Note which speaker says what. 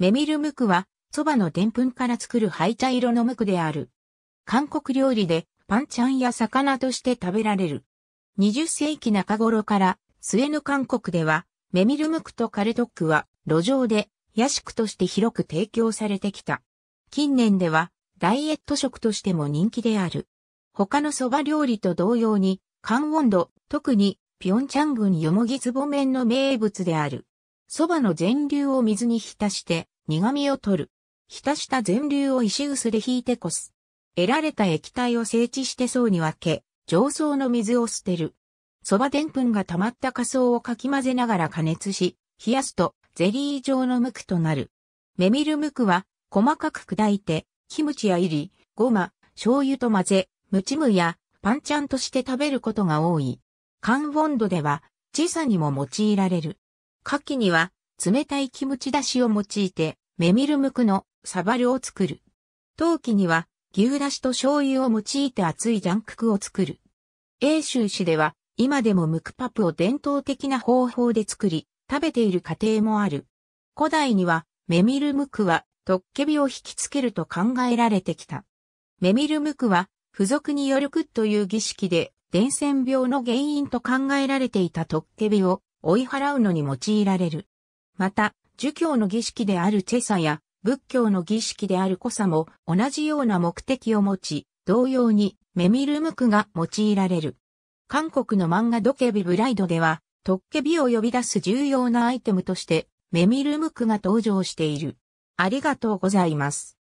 Speaker 1: メミルムクは、蕎麦のでんぷんから作る灰茶色のムクである。韓国料理で、パンチャンや魚として食べられる。20世紀中頃から、末の韓国では、メミルムクとカルトックは、路上で、野宿として広く提供されてきた。近年では、ダイエット食としても人気である。他の蕎麦料理と同様に、関温度、特に、ピョンチャン郡よもぎつぼ麺の名物である。蕎麦の全粒を水に浸して、苦味を取る。浸した全粒を石臼で引いてこす。得られた液体を整地して層に分け、上層の水を捨てる。蕎麦でんぷんが溜まった仮層をかき混ぜながら加熱し、冷やすとゼリー状のムクとなる。メミルムクは細かく砕いて、キムチやイリ、ごま、醤油と混ぜ、ムチムやパンチャンとして食べることが多い。寒ンドでは、小さにも用いられる。牡蠣には、冷たいキムチだしを用いて、メミルムクのサバルを作る。陶器には牛だしと醤油を用いて熱いジャンククを作る。英州市では今でもムクパプを伝統的な方法で作り、食べている家庭もある。古代にはメミルムクはトッケビを引きつけると考えられてきた。メミルムクは付属によるクッという儀式で伝染病の原因と考えられていたトッケビを追い払うのに用いられる。また、儒教の儀式であるチェサや仏教の儀式であるコサも同じような目的を持ち、同様にメミルムクが用いられる。韓国の漫画ドケビブライドでは、トッケビを呼び出す重要なアイテムとして、メミルムクが登場している。ありがとうございます。